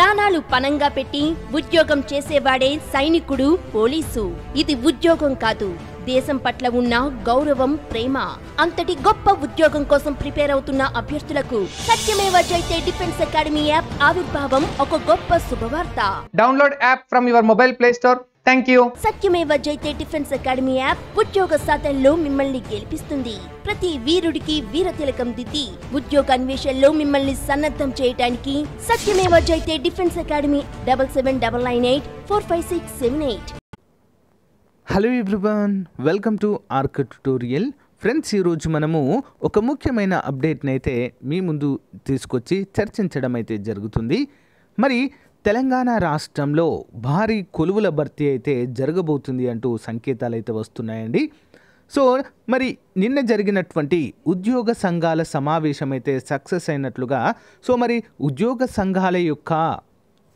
ప్రాణాలు పనంగా పెట్టి ఉద్యోగం చేసేవాడే సైనికుడు పోలీసు ఇది ఉద్యోగం కాదు దేశం పట్ల ఉన్న గౌరవం ప్రేమ అంతటి గొప్ప ఉద్యోగం కోసం ప్రిపేర్ అవుతున్న అభ్యర్థులకు సత్యమేవ జైతే డిఫెన్స్ అకాడమీ యాప్ ఆవిర్భావం ఒక గొప్ప శుభవార్త download app from your mobile play store thank you Satyameva Jayate defence academy app ఉద్యోగ సాధనలో మిమ్మల్ని గెలిపిస్తుంది ప్రతి వీరుడికి వీర తిలకం దిద్ది ఉద్యోగ అన్వేషణలో మిమ్మల్ని సన్నద్ధం చేయడానికి Satyameva Jayate defence academy double seven double nine eight four five six seven eight hello everyone welcome to RK tutorial friends ఈరోజు మనము ఒక ముఖ్యమైన అప్డేట్ని అయితే మీ ముందు తీసుకొచ్చి చర్చించడం అయితే జరుగుతుంది మరి తెలంగాణ రాష్ట్రంలో భారీ కొలువుల భర్తీ అయితే జరగబోతుంది అంటూ సంకేతాలు అయితే వస్తున్నాయండి సో మరి నిన్న జరిగినటువంటి ఉద్యోగ సంఘాల సమావేశం అయితే సక్సెస్ అయినట్లుగా సో మరి ఉద్యోగ సంఘాల యొక్క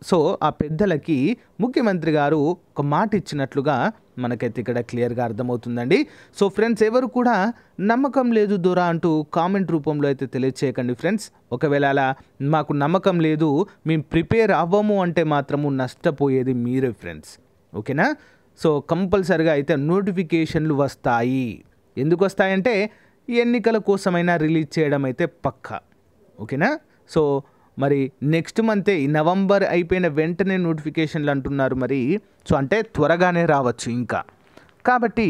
సో ఆ పెద్దలకి ముఖ్యమంత్రి గారు ఒక మాట ఇచ్చినట్లుగా మనకైతే ఇక్కడ క్లియర్గా అర్థమవుతుందండి సో ఫ్రెండ్స్ ఎవరు కూడా నమ్మకం లేదు దూరా అంటూ కామెంట్ రూపంలో అయితే తెలియచేయకండి ఫ్రెండ్స్ ఒకవేళ అలా మాకు నమ్మకం లేదు మేము ప్రిపేర్ అవ్వము అంటే మాత్రము నష్టపోయేది మీరే ఫ్రెండ్స్ ఓకేనా సో కంపల్సరిగా అయితే నోటిఫికేషన్లు వస్తాయి ఎందుకు వస్తాయంటే ఎన్నికల కోసమైనా రిలీజ్ చేయడం అయితే పక్కా ఓకేనా సో మరి నెక్స్ట్ మంతే నవంబర్ అయిపోయిన వెంటనే నోటిఫికేషన్లు అంటున్నారు మరి సో అంటే త్వరగానే రావచ్చు ఇంకా కాబట్టి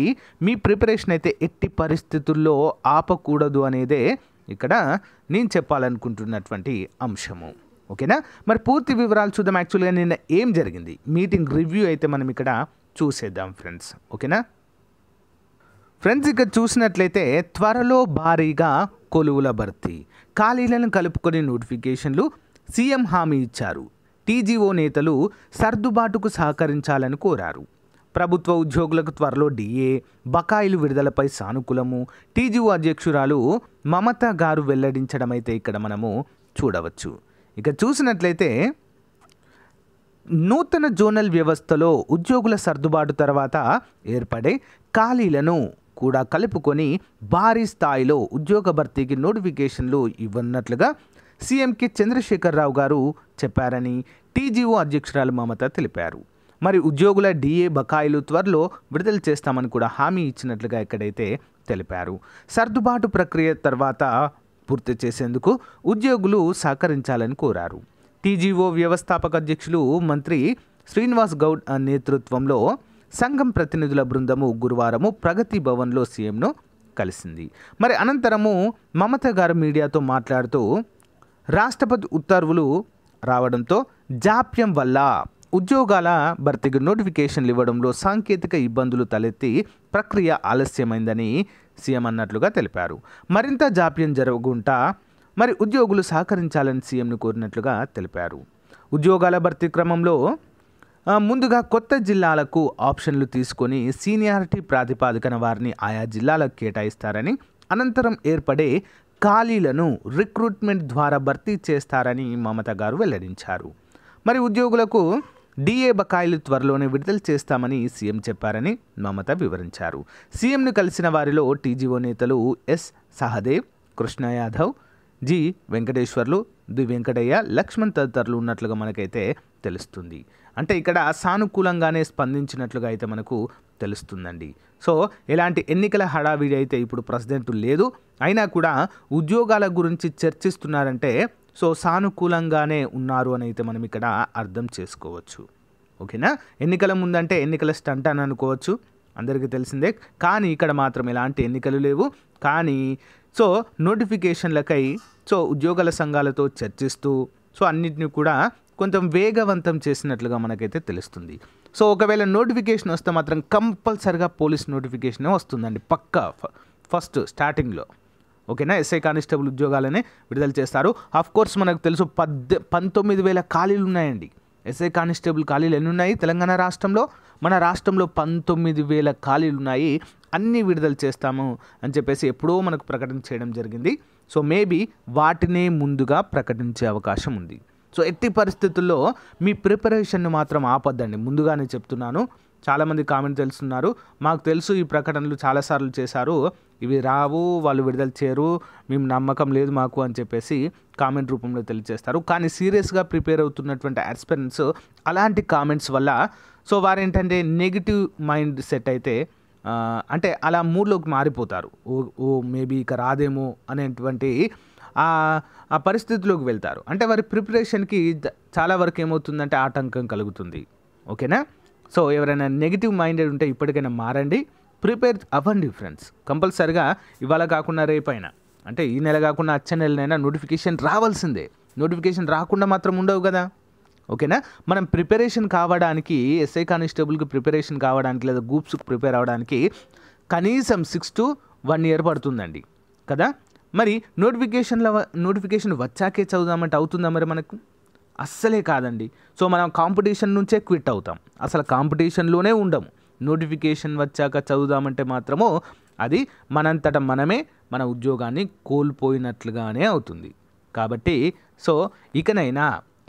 మీ ప్రిపరేషన్ అయితే ఎట్టి పరిస్థితుల్లో ఆపకూడదు అనేదే ఇక్కడ నేను చెప్పాలనుకుంటున్నటువంటి అంశము ఓకేనా మరి పూర్తి వివరాలు చూద్దాం యాక్చువల్గా నిన్న ఏం జరిగింది మీటింగ్ రివ్యూ అయితే మనం ఇక్కడ చూసేద్దాం ఫ్రెండ్స్ ఓకేనా ఫ్రెండ్స్ ఇక చూసినట్లయితే త్వరలో భారీగా కొలువుల భర్తీ ఖాళీలను కలుపుకొని నోటిఫికేషన్లు సీఎం హామీ ఇచ్చారు టీజీఓ నేతలు సర్దుబాటుకు సహకరించాలని కోరారు ప్రభుత్వ ఉద్యోగులకు త్వరలో డిఏ బకాయిలు విడుదలపై సానుకూలము టీజీఓ అధ్యక్షురాలు మమత గారు వెల్లడించడం అయితే ఇక్కడ మనము చూడవచ్చు ఇక చూసినట్లయితే నూతన జోనల్ వ్యవస్థలో ఉద్యోగుల సర్దుబాటు తర్వాత ఏర్పడే ఖాళీలను కూడా కలుపుకొని భారీ స్థాయిలో ఉద్యోగ భర్తీకి నోటిఫికేషన్లు ఇవ్వన్నట్లుగా సీఎంకే చంద్రశేఖరరావు గారు చెప్పారని టీజీఓ అధ్యక్షురాలు మమత తెలిపారు మరి ఉద్యోగుల డిఏ బకాయిలు త్వరలో విడుదల చేస్తామని కూడా హామీ ఇచ్చినట్లుగా ఇక్కడైతే తెలిపారు సర్దుబాటు ప్రక్రియ తర్వాత పూర్తి చేసేందుకు ఉద్యోగులు సహకరించాలని కోరారు టీజీఓ వ్యవస్థాపక అధ్యక్షులు మంత్రి శ్రీనివాస్ గౌడ్ నేతృత్వంలో సంఘం ప్రతినిధుల బృందము గురువారము ప్రగతి భవన్లో సీఎంను కలిసింది మరి అనంతరము మమత గారు మీడియాతో మాట్లాడుతూ రాష్ట్రపతి ఉత్తర్వులు రావడంతో జాప్యం వల్ల ఉద్యోగాల భర్తీకి నోటిఫికేషన్లు ఇవ్వడంలో సాంకేతిక ఇబ్బందులు తలెత్తి ప్రక్రియ ఆలస్యమైందని సీఎం అన్నట్లుగా తెలిపారు మరింత జాప్యం జరగకుండా మరి ఉద్యోగులు సహకరించాలని సీఎంను కోరినట్లుగా తెలిపారు ఉద్యోగాల భర్తీ క్రమంలో ముందుగా కొత్త జిల్లాలకు ఆప్షన్లు తీసుకొని సీనియారిటీ ప్రాతిపాదికన వారిని ఆయా జిల్లాలకు కేటాయిస్తారని అనంతరం ఏర్పడే ఖాళీలను రిక్రూట్మెంట్ ద్వారా భర్తీ చేస్తారని మమత గారు వెల్లడించారు మరి ఉద్యోగులకు డిఏ బకాయిలు త్వరలోనే విడుదల చేస్తామని సీఎం చెప్పారని మమత వివరించారు సీఎంను కలిసిన వారిలో టీజీఓ నేతలు S Sahadev Krishna Yadav G Venkateswarlu D Venkataiah Lakshman తదితరులు ఉన్నట్లుగా మనకైతే తెలుస్తుంది అంటే ఇక్కడ సానుకూలంగానే స్పందించినట్లుగా అయితే మనకు తెలుస్తుందండి సో ఇలాంటి ఎన్నికల హడావిడి అయితే ఇప్పుడు ప్రెసిడెంట్ లేదు అయినా కూడా ఉద్యోగాల గురించి చర్చిస్తున్నారంటే సో సానుకూలంగానే ఉన్నారు అని అయితే మనం ఇక్కడ అర్థం చేసుకోవచ్చు ఓకేనా ఎన్నికల ముందంటే ఎన్నికల స్టంట్ అని అనుకోవచ్చు అందరికీ తెలిసిందే కానీ ఇక్కడ మాత్రం ఎలాంటి ఎన్నికలు లేవు కానీ సో నోటిఫికేషన్లకై సో ఉద్యోగాల సంఘాలతో చర్చిస్తూ సో అన్నిటిని కూడా కొంచెం వేగవంతం చేసినట్లుగా మనకైతే తెలుస్తుంది సో ఒకవేళ నోటిఫికేషన్ వస్తే మాత్రం కంపల్సరిగా పోలీస్ నోటిఫికేషనే వస్తుందండి పక్కా ఫస్ట్ స్టార్టింగ్లో ఓకేనా ఎస్ఐ కానిస్టేబుల్ ఉద్యోగాలనే విడుదల చేస్తారు ఆఫ్ కోర్స్ మనకు తెలుసు పద్దె పంతొమ్మిది వేల ఖాళీలు ఉన్నాయండి ఎస్ఐ కానిస్టేబుల్ ఖాళీలు ఎన్ని ఉన్నాయి తెలంగాణ రాష్ట్రంలో మన రాష్ట్రంలో పంతొమ్మిది వేల ఖాళీలు ఉన్నాయి అన్నీ విడుదల చేస్తాము అని చెప్పేసి ఎప్పుడో మనకు ప్రకటన చేయడం జరిగింది సో మేబీ వాటినే ముందుగా ప్రకటించే అవకాశం ఉంది సో ఎట్టి పరిస్థితుల్లో మీ ప్రిపరేషన్ని మాత్రం ఆపద్దండి ముందుగానే చెప్తున్నాను చాలామంది కామెంట్ తెలుస్తున్నారు మాకు తెలుసు ఈ ప్రకటనలు చాలాసార్లు చేశారు ఇవి రావు వాళ్ళు విడుదల చేయరు మేము నమ్మకం లేదు మాకు అని చెప్పేసి కామెంట్ రూపంలో తెలియజేస్తారు కానీ సీరియస్గా ప్రిపేర్ అవుతున్నటువంటి ఆస్పిరెంట్స్ అలాంటి కామెంట్స్ వల్ల సో వారేంటంటే నెగిటివ్ మైండ్ సెట్ అయితే అంటే అలా మూడ్లోకి మారిపోతారు ఓ ఓ మేబీ ఇక రాదేమో అనేటువంటి ఆ పరిస్థితిలోకి వెళ్తారు అంటే వారి ప్రిపరేషన్కి చాలా వరకు ఏమవుతుందంటే ఆటంకం కలుగుతుంది ఓకేనా సో ఎవరైనా నెగిటివ్ మైండెడ్ ఉంటే ఇప్పటికైనా మారండి ప్రిపేర్ అవ్వండి ఫ్రెండ్స్ కంపల్సరిగా ఇవాళ కాకుండా రేపైనా అంటే ఈ నెల కాకుండా అచ్చ నెలనైనా నోటిఫికేషన్ రావాల్సిందే నోటిఫికేషన్ రాకుండా మాత్రం ఉండవు కదా ఓకేనా మనం ప్రిపరేషన్ కావడానికి ఎస్ఐ కానిస్టేబుల్కి ప్రిపరేషన్ కావడానికి లేదా గ్రూప్స్కి ప్రిపేర్ అవ్వడానికి కనీసం సిక్స్ టు వన్ ఇయర్ పడుతుందండి కదా మరి నోటిఫికేషన్ల నోటిఫికేషన్ వచ్చాకే చదువుదామంటే అవుతుందా మరి మనకు అస్సలే కాదండి సో మనం కాంపిటీషన్ నుంచే క్విట్ అవుతాం అసలు కాంపిటీషన్లోనే ఉండము నోటిఫికేషన్ వచ్చాక చదువుదామంటే మాత్రమో అది మనంతట మనమే మన ఉద్యోగాన్ని కోల్పోయినట్లుగానే అవుతుంది కాబట్టి సో ఇకనైనా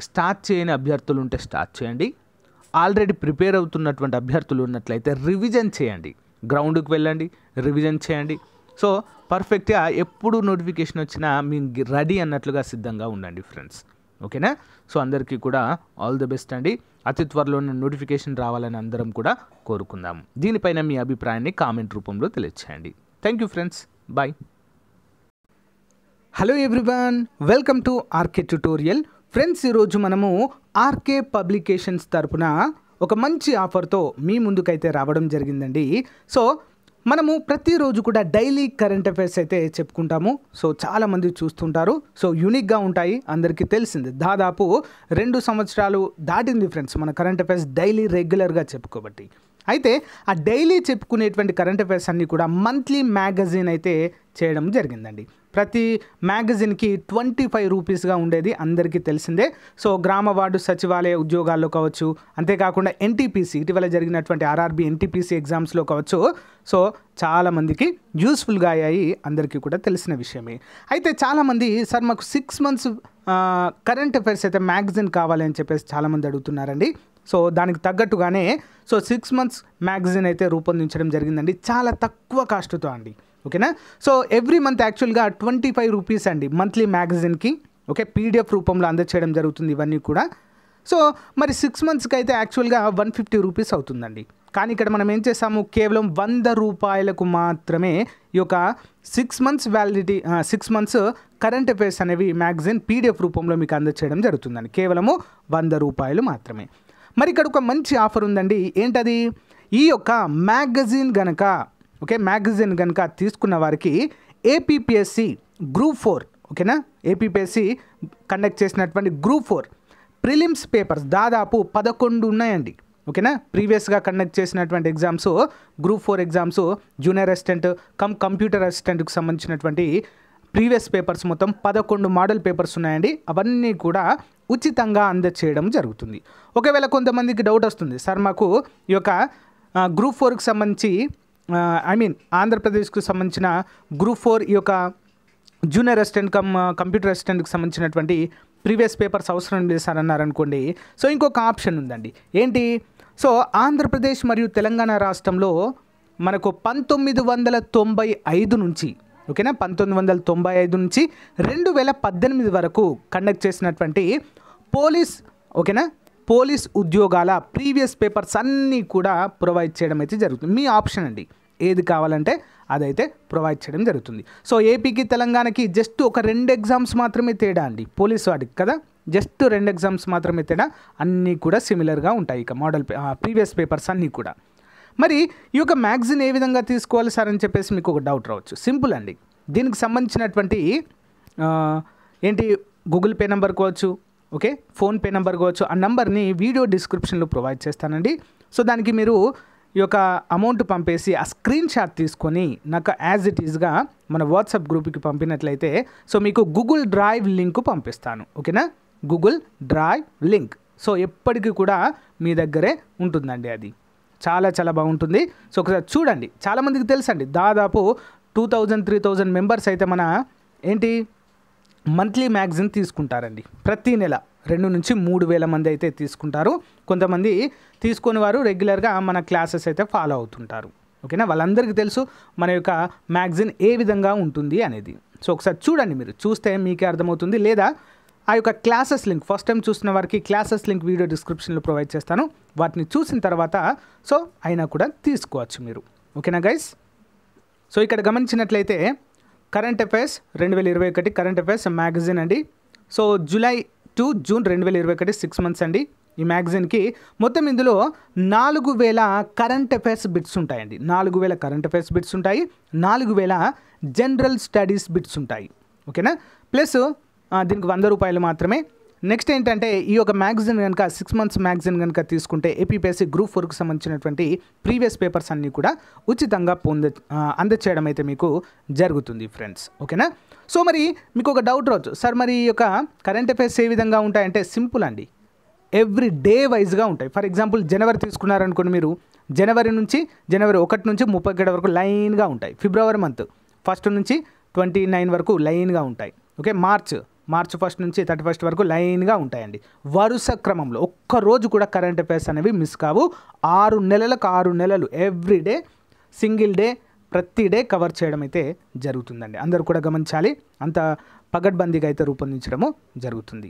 స్టార్ట్ చేయని అభ్యర్థులు ఉంటే స్టార్ట్ చేయండి ఆల్రెడీ ప్రిపేర్ అవుతున్నటువంటి అభ్యర్థులు ఉన్నట్లయితే రివిజన్ చేయండి గ్రౌండ్కి వెళ్ళండి రివిజన్ చేయండి సో పర్ఫెక్ట్గా ఎప్పుడు నోటిఫికేషన్ వచ్చినా మీ రెడీ అన్నట్లుగా సిద్ధంగా ఉండండి ఫ్రెండ్స్ ఓకేనా సో అందరికీ కూడా ఆల్ ది బెస్ట్ అండి అతి త్వరలోనే నోటిఫికేషన్ రావాలని అందరం కూడా కోరుకుందాం దీనిపైన మీ అభిప్రాయాన్ని కామెంట్ రూపంలో తెలియచేయండి thank you friends bye hello everyone welcome to RK tutorial friends ఈరోజు మనము ఆర్కే పబ్లికేషన్స్ తరపున ఒక మంచి ఆఫర్తో మీ ముందుకైతే రావడం జరిగిందండి సో మనము ప్రతిరోజు కూడా డైలీ కరెంట్ అఫైర్స్ అయితే చెప్పుకుంటాము సో చాలామంది చూస్తుంటారు సో యూనిక్గా ఉంటాయి అందరికీ తెలిసింది దాదాపు రెండు సంవత్సరాలు దాటింది ఫ్రెండ్స్ మన కరెంట్ అఫైర్స్ డైలీ రెగ్యులర్గా చెప్పుకోబట్టి అయితే ఆ డైలీ చెప్పుకునేటువంటి కరెంట్ అఫైర్స్ అన్నీ కూడా మంత్లీ మ్యాగజైన్ అయితే చేయడం జరిగిందండి ప్రతి మ్యాగజిన్కి ట్వంటీ ఫైవ్ రూపీస్గా ఉండేది అందరికీ తెలిసిందే సో గ్రామ వార్డు సచివాలయ ఉద్యోగాల్లో కావచ్చు అంతేకాకుండా ఎన్టీపీసీ ఇటీవల జరిగినటువంటి ఆర్ఆర్బీ ఎన్టీపీసీ ఎగ్జామ్స్లో కావచ్చు సో చాలామందికి యూస్ఫుల్గా అయ్యాయి అందరికీ కూడా తెలిసిన విషయమే అయితే చాలామంది సార్ మాకు సిక్స్ మంత్స్ కరెంట్ అఫైర్స్ అయితే మ్యాగజిన్ కావాలని చెప్పేసి చాలామంది అడుగుతున్నారండి సో దానికి తగ్గట్టుగానే సో సిక్స్ మంత్స్ మ్యాగజిన్ అయితే రూపొందించడం జరిగిందండి చాలా తక్కువ కాస్ట్తో అండి ఓకేనా సో ఎవ్రీ మంత్ యాక్చువల్గా ట్వంటీ ఫైవ్ రూపీస్ అండి మంత్లీ మ్యాగజైన్కి ఓకే పీడిఎఫ్ రూపంలో అందచేయడం జరుగుతుంది ఇవన్నీ కూడా సో మరి సిక్స్ మంత్స్కి అయితే యాక్చువల్గా వన్ ఫిఫ్టీ రూపీస్ అవుతుందండి కానీ ఇక్కడ మనం ఏం చేస్తాము కేవలం వంద రూపాయలకు మాత్రమే ఈ యొక్క six months validity six months current affairs అనేవి మ్యాగజైన్ పీడిఎఫ్ రూపంలో మీకు అందచేయడం జరుగుతుందండి కేవలము వంద రూపాయలు మాత్రమే మరి ఇక్కడ ఒక మంచి ఆఫర్ ఉందండి ఏంటది ఈ యొక్క మ్యాగజైన్ గనక ఓకే మ్యాగజైన్ కనుక తీసుకున్న వారికి ఏపీపీఎస్సి గ్రూప్ ఫోర్ ఓకేనా ఏపీపీఎస్సి కండక్ట్ చేసినటువంటి గ్రూప్ ఫోర్ ప్రిలిమ్స్ పేపర్స్ దాదాపు పదకొండు ఉన్నాయండి ఓకేనా ప్రీవియస్గా కండక్ట్ చేసినటువంటి exams group four exams junior assistant cum computer అసిస్టెంట్కి సంబంధించినటువంటి ప్రీవియస్ పేపర్స్ మొత్తం పదకొండు మోడల్ పేపర్స్ ఉన్నాయండి అవన్నీ కూడా ఉచితంగా అందచేయడం జరుగుతుంది ఒకవేళ కొంతమందికి డౌట్ వస్తుంది సార్ మాకు ఈ యొక్క గ్రూప్ ఫోర్కి సంబంధించి ఐ మీన్ ఆంధ్రప్రదేశ్కు సంబంధించిన గ్రూప్ ఫోర్ ఈ యొక్క జూనియర్ అసిస్టెంట్ కమ్ కంప్యూటర్ అసిస్టెంట్కి సంబంధించినటువంటి ప్రీవియస్ పేపర్స్ అవసరం చేశారన్నారనుకోండి సో ఇంకొక ఆప్షన్ ఉందండి ఏంటి సో ఆంధ్రప్రదేశ్ మరియు తెలంగాణ రాష్ట్రంలో మనకు పంతొమ్మిది వందల తొంభై ఐదు నుంచి ఓకేనా పంతొమ్మిది వందల తొంభై ఐదు నుంచి రెండు వేల పద్దెనిమిది వరకు కండక్ట్ చేసినటువంటి పోలీస్ ఓకేనా పోలీస్ ఉద్యోగాల ప్రీవియస్ పేపర్స్ అన్నీ కూడా ప్రొవైడ్ చేయడం అయితే జరుగుతుంది మీ ఆప్షన్ అండి ఏది కావాలంటే అదైతే ప్రొవైడ్ చేయడం జరుగుతుంది సో ఏపీకి తెలంగాణకి జస్ట్ ఒక రెండు ఎగ్జామ్స్ మాత్రమే తేడా అండి పోలీస్ వాటికి కదా జస్ట్ రెండు ఎగ్జామ్స్ మాత్రమే తేడా అన్నీ కూడా సిమిలర్గా ఉంటాయి ఇక మోడల్ ప్రీవియస్ పేపర్స్ అన్నీ కూడా మరి ఈ యొక్క మ్యాగ్జిన్ ఏ విధంగా తీసుకోవాలి సార్ అని చెప్పేసి మీకు ఒక డౌట్ రావచ్చు సింపుల్ అండి దీనికి సంబంధించినటువంటి ఏంటి గూగుల్ పే నెంబర్ కావచ్చు ఓకే ఫోన్పే నెంబర్ కావచ్చు ఆ నెంబర్ని వీడియో డిస్క్రిప్షన్లో ప్రొవైడ్ చేస్తానండి సో దానికి మీరు ఈ యొక్క అమౌంట్ పంపేసి ఆ స్క్రీన్ షాట్ తీసుకొని నాకు యాజ్ ఇట్ ఈజ్గా మన వాట్సాప్ గ్రూప్కి పంపినట్లయితే సో మీకు గూగుల్ డ్రైవ్ లింక్ పంపిస్తాను ఓకేనా గూగుల్ డ్రైవ్ లింక్ సో ఎప్పటికీ కూడా మీ దగ్గరే ఉంటుందండి అది చాలా చాలా బాగుంటుంది సో ఒకసారి చూడండి చాలామందికి తెలుసండి దాదాపు two thousand three thousand members అయితే మన ఏంటి మంత్లీ మ్యాగజైన్ తీసుకుంటారండి ప్రతి నెల రెండు నుంచి మూడు వేల మంది అయితే తీసుకుంటారు కొంతమంది తీసుకుని వారు రెగ్యులర్గా మన క్లాసెస్ అయితే ఫాలో అవుతుంటారు ఓకేనా వాళ్ళందరికీ తెలుసు మన యొక్క మ్యాగజైన్ ఏ విధంగా ఉంటుంది అనేది సో ఒకసారి చూడండి మీరు చూస్తే మీకే అర్థమవుతుంది లేదా ఆ యొక్క క్లాసెస్ లింక్ ఫస్ట్ టైం చూసిన వారికి క్లాసెస్ లింక్ వీడియో డిస్క్రిప్షన్లో ప్రొవైడ్ చేస్తాను వాటిని చూసిన తర్వాత సో అయినా కూడా తీసుకోవచ్చు మీరు ఓకేనా గైస్ సో ఇక్కడ గమనించినట్లయితే కరెంట్ అఫైర్స్ రెండు వేల ఇరవై ఒకటి కరెంట్ అఫైర్స్ మ్యాగజైన్ అండి సో జూలై టు జూన్ రెండు వేల ఇరవై ఒకటి సిక్స్ మంత్స్ అండి ఈ మ్యాగజైన్కి మొత్తం ఇందులో నాలుగు వేల కరెంట్ అఫైర్స్ బిట్స్ ఉంటాయండి నాలుగు వేల కరెంట్ అఫైర్స్ బిట్స్ ఉంటాయి నాలుగు వేల జనరల్ స్టడీస్ బిట్స్ ఉంటాయి ఓకేనా ప్లస్ దీనికి వంద రూపాయలు మాత్రమే నెక్స్ట్ ఏంటంటే ఈ యొక్క మ్యాగజైన్ కనుక సిక్స్ మంత్స్ మ్యాగజైన్ కనుక తీసుకుంటే ఏపీపీఎస్సీ గ్రూప్ ఫోర్కి సంబంధించినటువంటి ప్రీవియస్ పేపర్స్ అన్నీ కూడా ఉచితంగా పొంద అందచేయడం అయితే మీకు జరుగుతుంది ఫ్రెండ్స్ ఓకేనా సో మరి మీకు ఒక డౌట్ రావచ్చు సార్ మరి ఈ యొక్క కరెంట్ అఫైర్స్ ఏ విధంగా ఉంటాయంటే సింపుల్ అండి ఎవ్రీ డే వైజ్గా ఉంటాయి ఫర్ ఎగ్జాంపుల్ జనవరి తీసుకున్నారనుకోండి మీరు జనవరి నుంచి జనవరి ఒకటి నుంచి ముప్పై ఒకటి వరకు లైన్గా ఉంటాయి ఫిబ్రవరి మంత్ ఫస్ట్ నుంచి ట్వంటీ నైన్ వరకు లైన్గా ఉంటాయి ఓకే మార్చ్ మార్చి ఫస్ట్ నుంచి థర్టీ ఫస్ట్ వరకు లైన్గా ఉంటాయండి వరుస క్రమంలో ఒక్క రోజు కూడా కరెంట్ అఫేర్స్ అనేవి మిస్ కావు ఆరు నెలలకు ఆరు నెలలు ఎవ్రీ డే సింగిల్ డే ప్రతి డే కవర్ చేయడం అయితే జరుగుతుందండి అందరూ కూడా గమనించాలి అంత పగడ్బందీగా అయితే రూపొందించడము జరుగుతుంది